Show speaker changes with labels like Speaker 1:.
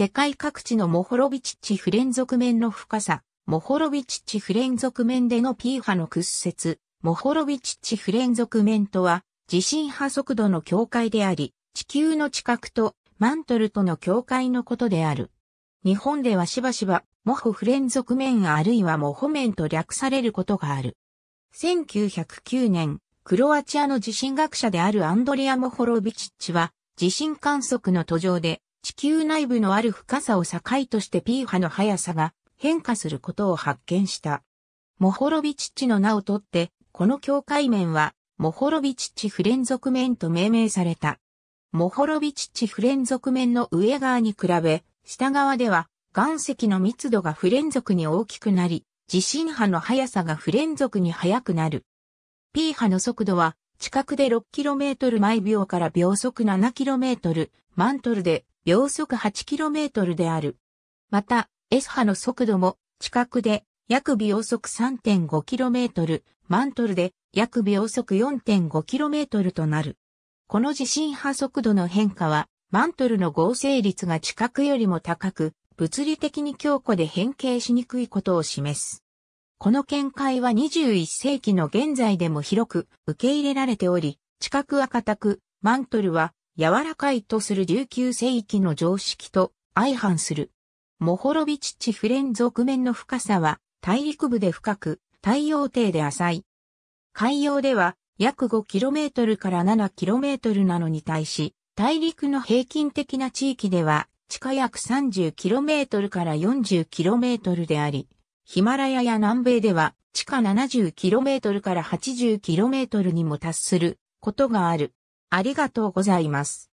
Speaker 1: 世界各地のモホロビチッチ不連続面の深さ、モホロビチッチ不連続面での P 波の屈折、モホロビチッチ不連続面とは、地震波速度の境界であり、地球の地殻とマントルとの境界のことである。日本ではしばしば、モホ不連続面あるいはモホ面と略されることがある。1909年、クロアチアの地震学者であるアンドリア・モホロビチッチは、地震観測の途上で、地球内部のある深さを境として P 波の速さが変化することを発見した。モホロビチッチの名をとって、この境界面は、モホロビチッチ不連続面と命名された。モホロビチッチ不連続面の上側に比べ、下側では岩石の密度が不連続に大きくなり、地震波の速さが不連続に速くなる。P 波の速度は、近くで 6km 毎秒から秒速 7km、マントルで秒速 8km である。また、S 波の速度も、近くで約秒速 3.5km、マントルで約秒速 4.5km となる。この地震波速度の変化は、マントルの合成率が近くよりも高く、物理的に強固で変形しにくいことを示す。この見解は21世紀の現在でも広く受け入れられており、近くは固く、マントルは柔らかいとする19世紀の常識と相反する。モホロビチチフレン属面の深さは大陸部で深く、太陽底で浅い。海洋では約 5km から 7km なのに対し、大陸の平均的な地域では地下約 30km から 40km であり、ヒマラヤや南米では地下 70km から 80km にも達することがある。ありがとうございます。